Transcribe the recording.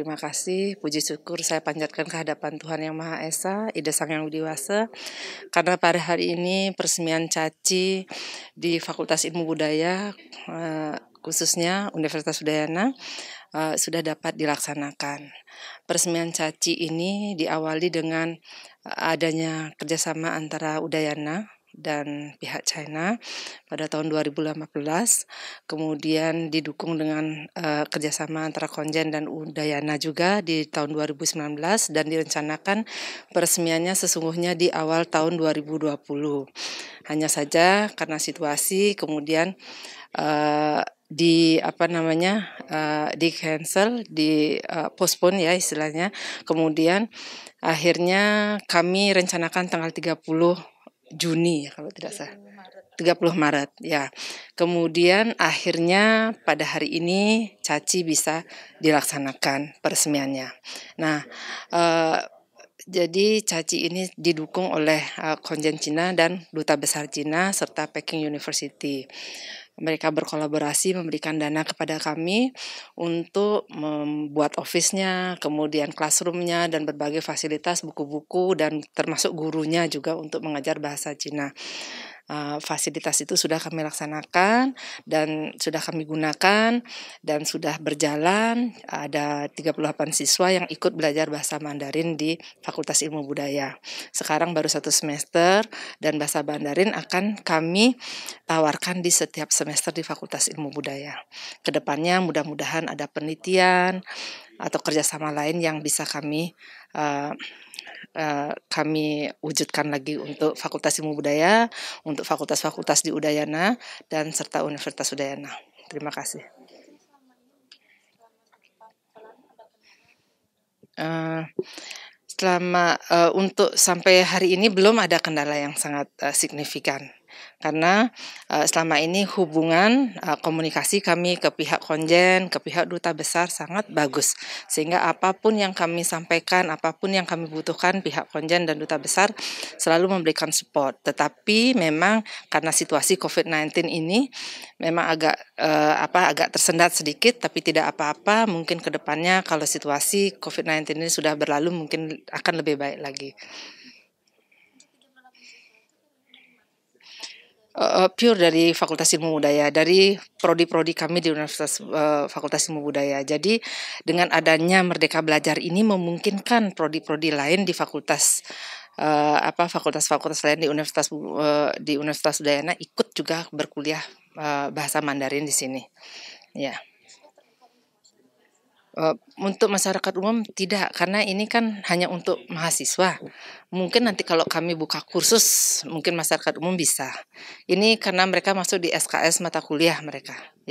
Terima kasih, puji syukur saya panjatkan kehadapan Tuhan Yang Maha Esa, Ida Sang Yang karena pada hari ini peresmian caci di Fakultas Ilmu Budaya, eh, khususnya Universitas Udayana, eh, sudah dapat dilaksanakan. Peresmian caci ini diawali dengan adanya kerjasama antara Udayana, dan pihak China pada tahun 2015 kemudian didukung dengan uh, kerjasama antara Konjen dan Udayana juga di tahun 2019 dan direncanakan peresmiannya sesungguhnya di awal tahun 2020 hanya saja karena situasi kemudian uh, di apa namanya uh, di cancel di uh, postpone ya istilahnya kemudian akhirnya kami rencanakan tanggal 30 Juni ya kalau tidak salah. 30 Maret ya. Kemudian akhirnya pada hari ini Caci bisa dilaksanakan peresmiannya. Nah, eh, jadi Caci ini didukung oleh eh, Konjen Cina dan Duta Besar Cina serta Peking University. Mereka berkolaborasi memberikan dana kepada kami untuk membuat office-nya, kemudian classroomnya dan berbagai fasilitas buku-buku dan termasuk gurunya juga untuk mengajar bahasa Cina. Eh, fasilitas itu sudah kami laksanakan dan sudah kami gunakan dan sudah berjalan ada 38 siswa yang ikut belajar bahasa Mandarin di Fakultas Ilmu Budaya. Sekarang baru satu semester dan bahasa Mandarin akan kami tawarkan di setiap semester di Fakultas Ilmu Budaya. Kedepannya mudah-mudahan ada penelitian atau kerjasama lain yang bisa kami uh, Eh, kami wujudkan lagi untuk Fakultas Ilmu Budaya, untuk fakultas-fakultas di Udayana dan serta Universitas Udayana. Terima kasih. Uh, selama uh, untuk sampai hari ini belum ada kendala yang sangat uh, signifikan karena uh, selama ini hubungan uh, komunikasi kami ke pihak konjen, ke pihak duta besar sangat bagus sehingga apapun yang kami sampaikan, apapun yang kami butuhkan pihak konjen dan duta besar selalu memberikan support. Tetapi memang karena situasi COVID-19 ini memang agak uh, apa agak tersendat sedikit tapi tidak apa-apa, mungkin kedepannya kalau situasi COVID-19 ini sudah berlalu mungkin akan lebih baik lagi. uh, pure dari Fakultas Ilmu Budaya, dari prodi-prodi kami di Universitas uh, Fakultas Ilmu Budaya. Jadi dengan adanya Merdeka Belajar ini memungkinkan prodi-prodi lain di fakultas uh, apa fakultas-fakultas lain di Universitas uh, di Universitas Udayana ikut juga berkuliah uh, bahasa Mandarin di sini. Ya. Yeah. Eh, untuk masyarakat umum tidak karena ini kan hanya untuk mahasiswa. Mungkin nanti kalau kami buka kursus mungkin masyarakat umum bisa. Ini karena mereka masuk di SKS mata kuliah mereka.